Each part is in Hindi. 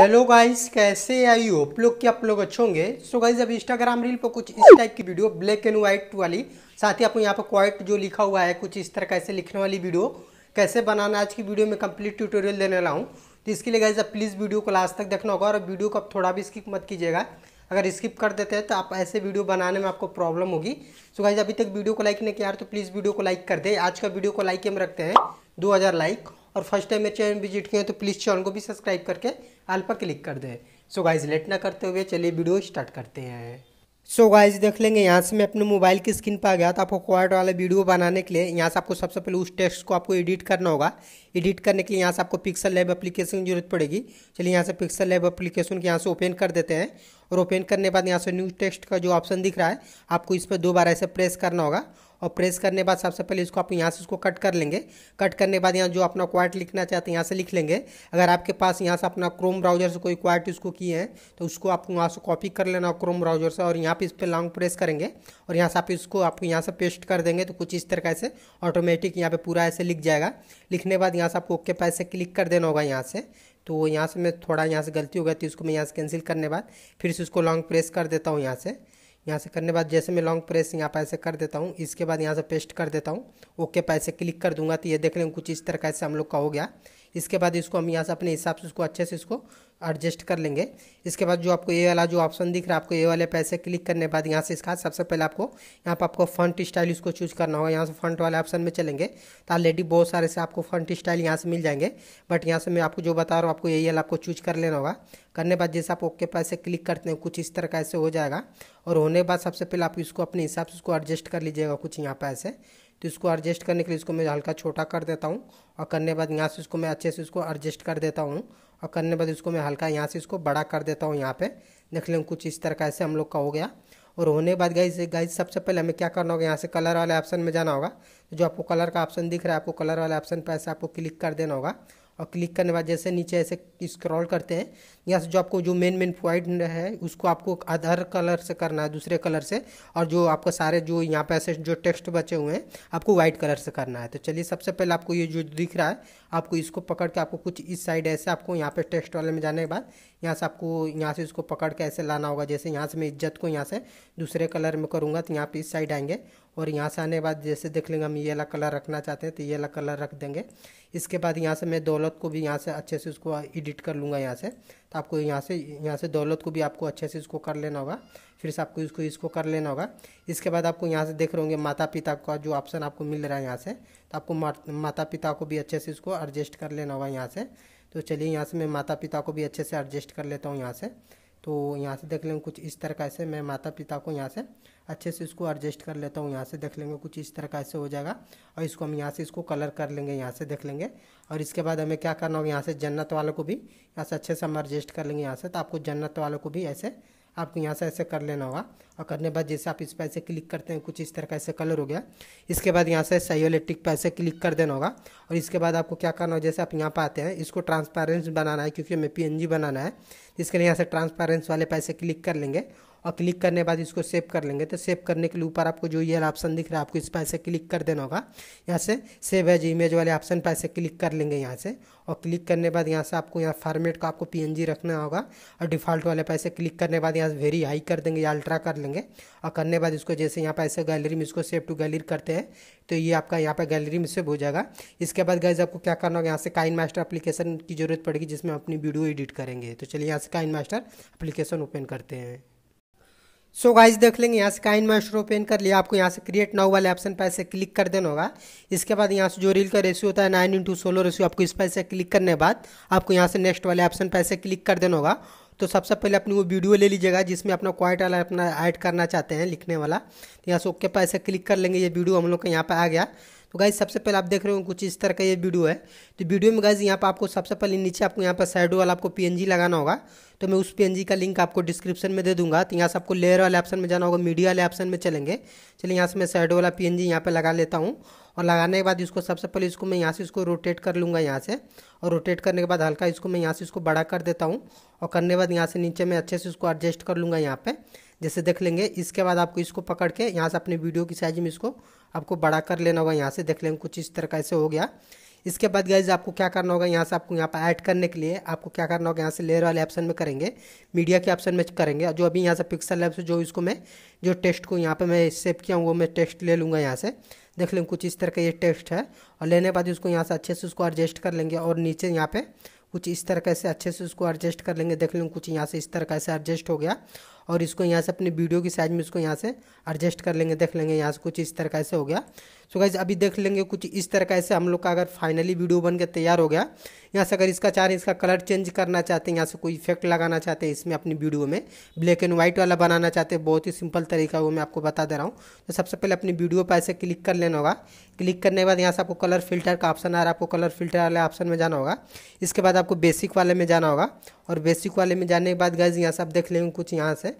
हेलो गाइस कैसे आई होप लोग कि आप लोग अच्छे होंगे सो गाइस अब इंस्टाग्राम रील पर कुछ इस टाइप की वीडियो ब्लैक एंड व्हाइट वाली साथ ही आपको यहाँ पर क्वाइट जो लिखा हुआ है कुछ इस तरह कैसे लिखने वाली वीडियो कैसे बनाना आज की वीडियो में कंप्लीट ट्यूटोरियल देने वाला हूँ तो इसके लिए गाइज आप प्लीज़ वीडियो को लास्ट तक देखना होगा और वीडियो को आप थोड़ा भी स्किप मत कीजिएगा अगर स्किप कर देते हैं तो आप ऐसे वीडियो बनाने में आपको प्रॉब्लम होगी सो गाइज अभी तक वीडियो को लाइक नहीं किया तो प्लीज़ वीडियो को लाइक कर दे आज का वीडियो को लाइक हम रखते हैं दो लाइक और फर्स्ट टाइम मेरे चैनल विजिट किए तो प्लीज़ चैनल को भी सब्सक्राइब करके आल पर क्लिक कर दें सो गाइज लेट ना करते हुए चलिए वीडियो स्टार्ट करते हैं सो so गाइज देख लेंगे यहाँ से मैं अपने मोबाइल की स्क्रीन पर आ गया तो आपको क्वाड वाला वीडियो बनाने के लिए यहाँ से आपको सबसे पहले उस टेक्स्ट को आपको एडिट करना होगा एडिट करने के लिए यहाँ से आपको पिक्सल लैब एप्लीकेशन की जरूरत पड़ेगी चलिए यहाँ से पिक्सल लैब एप्लीकेशन के यहाँ से ओपन कर देते हैं और ओपन करने के बाद यहाँ से न्यू टेक्स्ट का जो ऑप्शन दिख रहा है आपको इस पर दो बार ऐसे प्रेस करना होगा और प्रेस करने के बाद सबसे पहले इसको आप यहाँ से इसको कट कर लेंगे कट करने के बाद यहाँ जो अपना क्वार्ट लिखना चाहते हैं यहाँ से लिख लेंगे अगर आपके पास यहाँ से अपना क्रोम ब्राउजर से कोई क्वार्ट इसको किए हैं तो उसको आपको वहाँ से कॉपी कर लेना क्रोम ब्राउजर से और यहाँ पर इस पर लॉन्ग प्रेस करेंगे और यहाँ से आप इसको आपको यहाँ से पेस्ट कर देंगे तो कुछ इस तरह से ऑटोमेटिक यहाँ पर पूरा ऐसे लिख जाएगा लिखने बाद यहाँ से आपको ओके पैसे क्लिक कर देना होगा यहाँ से तो यहाँ से मैं थोड़ा यहाँ से गलती हो गई थी उसको मैं यहाँ से कैंसिल करने बाद फिर से उसको लॉन्ग प्रेस कर देता हूँ यहाँ से यहाँ से करने बाद जैसे मैं लॉन्ग प्रेस यहाँ पर ऐसे कर देता हूँ इसके बाद यहाँ से पेस्ट कर देता हूँ ओके पैसे क्लिक कर दूंगा तो ये देख लेंगे कुछ इस तरह कैसे हम लोग का हो गया इसके बाद इसको हम यहाँ से अपने हिसाब से इसको अच्छे से इसको एडजस्ट कर लेंगे इसके बाद जो आपको ये वाला जो ऑप्शन दिख रहा है आपको ये वाले पैसे क्लिक करने बाद यहाँ से इसका सबसे पहले आपको यहाँ पर आपको फ्रंट स्टाइल इसको चूज करना होगा यहाँ से फ्रंट वाले ऑप्शन में चलेंगे तो ऑलरेडी बहुत सारे से आपको फ्रंट स्टाइल यहाँ से मिल जाएंगे बट यहाँ से मैं आपको जो बता रहा हूँ आपको यही वाला आपको चूज कर लेना होगा करने बाद जैसे आप ओके पैसे क्लिक करते हैं कुछ इस तरह का ऐसे हो जाएगा और होने बाद सबसे पहले आप इसको अपने हिसाब से उसको एडजस्ट कर लीजिएगा कुछ यहाँ पर ऐसे तो इसको एडजस्ट करने के लिए इसको मैं हल्का छोटा कर देता हूँ और करने बाद यहाँ से इसको मैं अच्छे से इसको एडजस्ट कर देता हूँ और करने बाद इसको मैं हल्का यहाँ से इसको बड़ा कर देता हूँ यहाँ पे देख लें कुछ इस तरह का ऐसे हम लोग का हो गया और होने बाद गाइज गाइज सबसे पहले हमें क्या करना होगा यहाँ से कलर वाले ऑप्शन में जाना होगा तो जो आपको कलर का ऑप्शन दिख रहा है आपको कलर वाले ऑप्शन पर ऐसे आपको क्लिक कर देना होगा और क्लिक करने बाद जैसे नीचे ऐसे स्क्रॉल करते हैं यहाँ से तो जो आपको जो मेन मेन पॉइंट है उसको आपको अदर कलर से करना है दूसरे कलर से और जो आपका सारे जो यहाँ पे ऐसे जो टेक्स्ट बचे हुए हैं आपको व्हाइट कलर से करना है तो चलिए सबसे पहले आपको ये जो दिख रहा है आपको इसको पकड़ के आपको कुछ इस साइड ऐसे आपको यहाँ पे टेक्स्ट वाले में जाने के बाद यहाँ से आपको यहाँ से इसको पकड़ के ऐसे लाना होगा जैसे यहाँ से मैं इज्जत को यहाँ से दूसरे कलर में करूँगा तो यहाँ पर इस साइड आएंगे और यहाँ से आने के बाद जैसे देख लेंगे हम ये वाला कलर रखना चाहते हैं तो ये वाला कलर रख देंगे इसके बाद यहाँ से मैं दौलत को भी यहाँ से अच्छे से उसको एडिट कर लूँगा यहाँ से तो आपको यहाँ से यहाँ से दौलत को भी आपको अच्छे से इसको कर लेना होगा फिर से आपको इसको इसको कर लेना होगा इसके बाद आपको यहाँ से देख रहे होंगे माता पिता का जो ऑप्शन आपको मिल रहा है यहाँ से तो आपको माता पिता को भी अच्छे से इसको एडजस्ट कर लेना होगा यहाँ से तो चलिए यहाँ से मैं माता पिता को भी अच्छे से एडजस्ट कर लेता हूँ यहाँ से तो यहाँ से देख लेंगे कुछ इस तरह से मैं माता पिता को यहाँ से अच्छे से इसको एडजस्ट कर लेता हूँ यहाँ से देख लेंगे कुछ इस तरह से हो जाएगा और इसको हम यहाँ से इसको कलर कर लेंगे यहाँ से देख लेंगे और इसके बाद हमें क्या करना होगा यहाँ से जन्नत वालों को भी यहाँ से अच्छे से हम एडजस्ट कर लेंगे यहाँ से तो आपको जन्नत वालों को भी ऐसे आपको यहाँ से ऐसे कर लेना होगा और करने बाद जैसे आप इस पर ऐसे क्लिक करते हैं कुछ इस तरह का ऐसे कलर हो गया इसके बाद यहाँ से साइयोलेटिक पर ऐसे क्लिक कर देना होगा और इसके बाद आपको क्या करना होगा जैसे आप यहाँ पर आते हैं इसको ट्रांसपेरेंस बनाना है क्योंकि हमें पी बनाना है इसके लिए यहाँ से ट्रांसपेरेंस वाले पैसे क्लिक कर लेंगे और क्लिक करने के बाद इसको सेव कर लेंगे तो सेव करने के लिए ऊपर आपको जो ये ऑप्शन दिख रहा है आपको इस पर ऐसे क्लिक कर देना होगा यहाँ से सेव एज इमेज वाले ऑप्शन पर ऐसे क्लिक कर लेंगे यहाँ से और क्लिक करने के बाद यहाँ से आपको यहाँ फॉर्मेट को आपको पी रखना होगा और डिफ़ॉल्ट वाले पैसे क्लिक करने के बाद यहाँ से वेरी हाई कर देंगे या अल्ट्रा कर लेंगे और करने बाद इसको जैसे यहाँ पर ऐसे गैलरी में इसको सेव टू गैलरी करते हैं तो ये आपका यहाँ पर गैलरी में सेव हो जाएगा इसके बाद गैस आपको क्या करना होगा यहाँ से काइन मास्टर अपलीकेशन की जरूरत पड़ेगी जिसमें अपनी वीडियो एडिट करेंगे तो चलिए यहाँ से काइन मास्टर अपलीकेशन ओपन करते हैं सो so गाइज देख लेंगे यहाँ से काइन मास्टर ओपन कर लिया आपको यहाँ से क्रिएट नाउ वाले ऑप्शन पर ऐसे क्लिक कर देना होगा इसके बाद यहाँ से जो रील का रेशियो होता है नाइन इंटू सोलो रेशियो आपको इस पर ऐसे क्लिक करने के बाद आपको यहाँ से नेक्स्ट वाले ऑप्शन पर ऐसे क्लिक कर देना होगा तो सबसे पहले अपनी वो वीडियो ले लीजिएगा जिसमें अपना क्वाइट वाला अपना ऐड करना चाहते हैं लिखने वाला तो यहाँ से ओके पर ऐसे क्लिक कर लेंगे ये वीडियो हम लोग का यहाँ पर आ गया तो गाइज सबसे पहले आप देख रहे हो कुछ इस तरह का ये वीडियो है तो वीडियो में गाइज यहाँ पर आपको सबसे पहले नीचे आपको यहाँ पर साइड वाला आपको पी लगाना होगा तो मैं उस पी का लिंक आपको डिस्क्रिप्शन में दे दूंगा तो यहाँ से आपको लेयर वाले ऑप्शन में जाना होगा मीडिया वाले ऑप्शन में चलेंगे चलिए यहाँ से मैं साइड वाला पी एन जी यहाँ पर लगा लेता हूँ और लगाने के बाद इसको सबसे पहले इसको मैं यहाँ से इसको रोटेट कर लूँगा यहाँ से और रोटेट करने के बाद हल्का इसको मैं यहाँ से इसको बड़ा कर देता हूँ और करने के बाद यहाँ से नीचे मैं अच्छे से इसको एडजस्ट कर लूँगा यहाँ पर जैसे देख लेंगे इसके बाद आपको इसको पकड़ के यहाँ से अपने वीडियो की साइज में इसको आपको बड़ा कर लेना होगा यहाँ से देख लेंगे कुछ इस तरह का ऐसे हो गया इसके बाद गाइज आपको क्या करना होगा यहाँ से आपको यहाँ पर ऐड करने के लिए आपको क्या करना होगा यहाँ से लेयर वाले ऑप्शन में करेंगे मीडिया के ऑप्शन में करेंगे और जो अभी यहाँ से पिक्सल लैब से जो इसको मैं जो टेस्ट को यहाँ पे मैं सेव किया हूँ वो मैं टेस्ट ले लूँगा यहाँ से देख लेंगे कुछ इस तरह का ये टेस्ट है और लेने के बाद इसको यहाँ से अच्छे से उसको एडजस्ट कर लेंगे और नीचे यहाँ पे कुछ इस तरह कैसे अच्छे से उसको एडजस्ट कर लेंगे देख लेंगे कुछ यहाँ से इस तरह कैसे एडजस्ट हो गया और इसको यहाँ से अपने वीडियो की साइज में इसको यहाँ से एडजस्ट कर लेंगे देख लेंगे यहाँ से कुछ इस तरह से हो गया सो so गाइज अभी देख लेंगे कुछ इस तरह से हम लोग का अगर फाइनली वीडियो बन के तैयार हो गया यहाँ से अगर इसका चार इसका कलर चेंज करना चाहते हैं यहाँ से कोई इफेक्ट लगाना चाहते हैं इसमें अपनी वीडियो में ब्लैक एंड व्हाइट वाला बनाना चाहते हैं बहुत ही सिंपल तरीका वो मैं आपको बता दे रहा हूँ तो सबसे पहले अपनी वीडियो पर ऐसे क्लिक कर लेना होगा क्लिक करने के बाद यहाँ से आपको कलर फिल्टर का ऑप्शन आ रहा है आपको कलर फिल्टर वाले ऑप्शन में जाना होगा इसके बाद आपको बेसिक वाले में जाना होगा और बेसिक वाले में जाने के बाद गैज यहाँ से आप देख लेंगे कुछ यहाँ से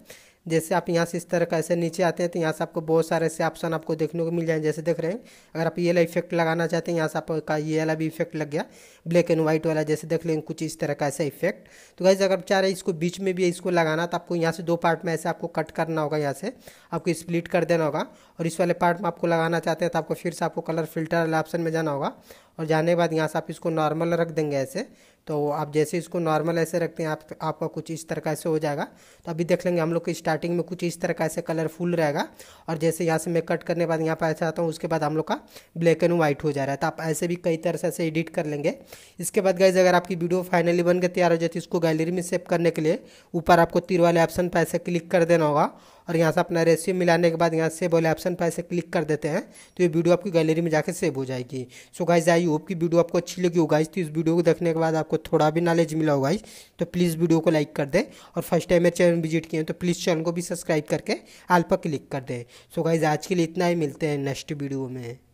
जैसे आप यहाँ से इस तरह का ऐसे नीचे आते हैं तो यहाँ से आपको बहुत सारे ऐसे ऑप्शन आपको देखने को मिल जाएंगे जैसे देख रहे हैं अगर आप ये वाला इफेक्ट लगाना चाहते हैं यहाँ से आपका ये वाला भी इफेक्ट लग गया ब्लैक एंड व्हाइट वाला जैसे देख लेंगे कुछ इस तरह का ऐसा इफेक्ट तो गाइज अगर चाह रहे हैं इसको बीच में भी इसको लगाना तो आपको यहाँ से दो पार्ट में ऐसे आपको कट करना होगा यहाँ से आपको स्प्लिट कर देना होगा और इस वाले पार्ट में आपको लगाना चाहते हैं तो आपको फिर से आपको कलर फिल्टर वाले ऑप्शन में जाना होगा और जाने के बाद यहाँ से आप इसको नॉर्मल रख देंगे ऐसे तो आप जैसे इसको नॉर्मल ऐसे रखते हैं आप आपका कुछ इस तरह से हो जाएगा तो अभी देख लेंगे हम लोग की स्टार्टिंग में कुछ इस तरह ऐसे कलरफुल रहेगा और जैसे यहाँ से मैं कट करने बाद यहाँ पर ऐसा आता हूँ उसके बाद हम लोग का ब्लैक एंड व्हाइट हो जा रहा है तो आप ऐसे भी कई तरह से ऐसे एडिट कर लेंगे इसके बाद गाइज अगर आपकी वीडियो फाइनली बनकर तैयार हो जाती है इसको गैलरी में सेव करने के लिए ऊपर आपको तीर वाले ऑप्शन पर ऐसे क्लिक कर देना होगा और यहाँ से अपना रेसिप मिलाने के बाद यहाँ से बोले ऑप्शन पर ऐसे क्लिक कर देते हैं तो ये वीडियो आपकी गैलरी में जाकर सेव हो जाएगी सो गाइज आई होप की वीडियो आपको अच्छी लगी होगा तो इस वीडियो को देखने के बाद आपको थोड़ा भी नॉलेज मिला होगा तो प्लीज़ वीडियो को लाइक कर दें और फर्स्ट टाइम मेरे चैनल विजिट किए तो प्लीज़ चैनल को भी सब्सक्राइब करके आल पर क्लिक कर दें सो गाइज आज के लिए इतना ही मिलते हैं नेक्स्ट वीडियो में